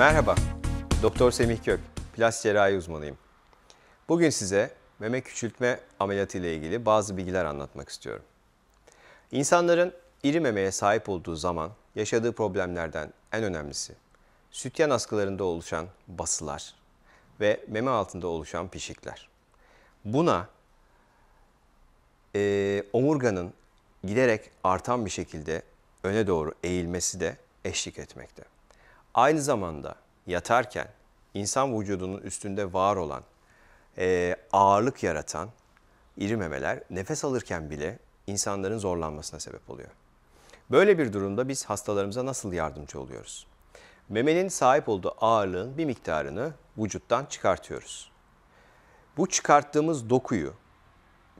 Merhaba, Doktor Semih Kök, plastik cerrahi uzmanıyım. Bugün size meme küçültme ameliyatı ile ilgili bazı bilgiler anlatmak istiyorum. İnsanların iri memeye sahip olduğu zaman yaşadığı problemlerden en önemlisi sütyen askılarında oluşan basılar ve meme altında oluşan pişikler. Buna e, omurganın giderek artan bir şekilde öne doğru eğilmesi de eşlik etmekte. Aynı zamanda yatarken insan vücudunun üstünde var olan e, ağırlık yaratan iri memeler nefes alırken bile insanların zorlanmasına sebep oluyor. Böyle bir durumda biz hastalarımıza nasıl yardımcı oluyoruz? Memenin sahip olduğu ağırlığın bir miktarını vücuttan çıkartıyoruz. Bu çıkarttığımız dokuyu,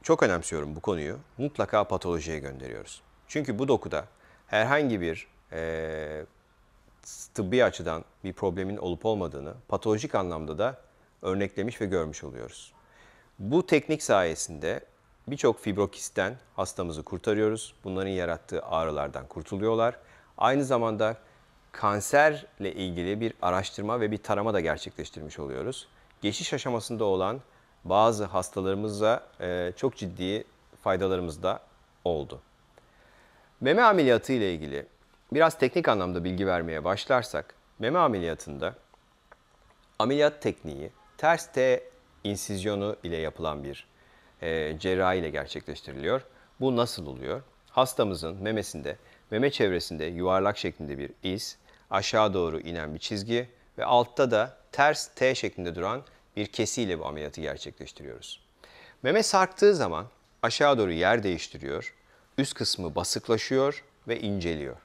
çok önemsiyorum bu konuyu, mutlaka patolojiye gönderiyoruz. Çünkü bu dokuda herhangi bir e, tıbbi açıdan bir problemin olup olmadığını patolojik anlamda da örneklemiş ve görmüş oluyoruz. Bu teknik sayesinde birçok fibrokisten hastamızı kurtarıyoruz. Bunların yarattığı ağrılardan kurtuluyorlar. Aynı zamanda kanserle ilgili bir araştırma ve bir tarama da gerçekleştirmiş oluyoruz. Geçiş aşamasında olan bazı hastalarımıza e, çok ciddi faydalarımız da oldu. Meme ameliyatı ile ilgili biraz teknik anlamda bilgi vermeye başlarsak meme ameliyatında ameliyat tekniği ters T insizyonu ile yapılan bir e, cerrahi ile gerçekleştiriliyor. Bu nasıl oluyor? Hastamızın memesinde, meme çevresinde yuvarlak şeklinde bir iz, aşağı doğru inen bir çizgi ve altta da ters T şeklinde duran bir kesiyle bu ameliyatı gerçekleştiriyoruz. Meme sarktığı zaman aşağı doğru yer değiştiriyor, üst kısmı basıklaşıyor ve inceliyor.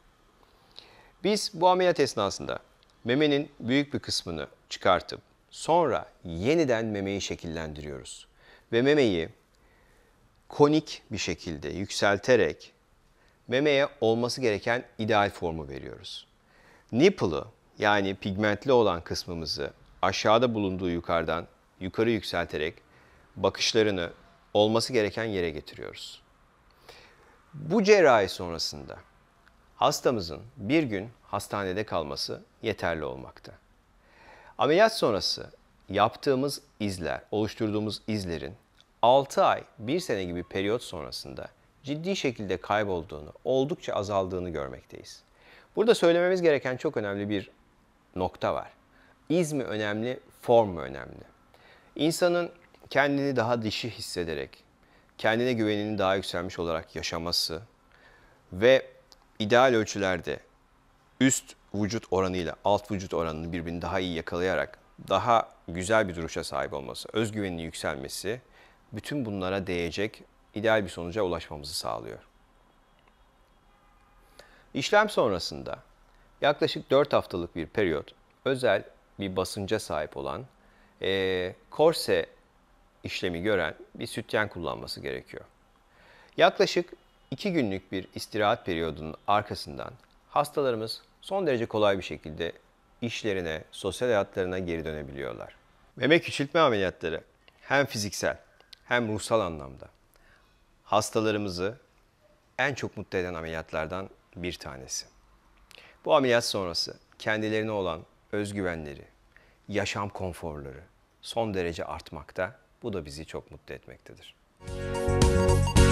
Biz bu ameliyat esnasında memenin büyük bir kısmını çıkartıp sonra yeniden memeyi şekillendiriyoruz. Ve memeyi konik bir şekilde yükselterek memeye olması gereken ideal formu veriyoruz. Nipple'ı yani pigmentli olan kısmımızı aşağıda bulunduğu yukarıdan yukarı yükselterek bakışlarını olması gereken yere getiriyoruz. Bu cerrahi sonrasında hastamızın bir gün hastanede kalması yeterli olmakta. Ameliyat sonrası yaptığımız izler, oluşturduğumuz izlerin 6 ay, 1 sene gibi periyot sonrasında ciddi şekilde kaybolduğunu, oldukça azaldığını görmekteyiz. Burada söylememiz gereken çok önemli bir nokta var. İz mi önemli, form mu önemli? İnsanın kendini daha dişi hissederek, kendine güvenini daha yükselmiş olarak yaşaması ve ideal ölçülerde üst vücut oranıyla alt vücut oranını birbirini daha iyi yakalayarak daha güzel bir duruşa sahip olması, özgüvenin yükselmesi bütün bunlara değecek ideal bir sonuca ulaşmamızı sağlıyor. İşlem sonrasında yaklaşık 4 haftalık bir periyot özel bir basınca sahip olan e, korse işlemi gören bir sütyen kullanması gerekiyor. Yaklaşık 2 günlük bir istirahat periyodunun arkasından hastalarımız son derece kolay bir şekilde işlerine, sosyal hayatlarına geri dönebiliyorlar. Meme küçültme ameliyatları hem fiziksel hem ruhsal anlamda hastalarımızı en çok mutlu eden ameliyatlardan bir tanesi. Bu ameliyat sonrası kendilerine olan özgüvenleri, yaşam konforları son derece artmakta. Bu da bizi çok mutlu etmektedir. Müzik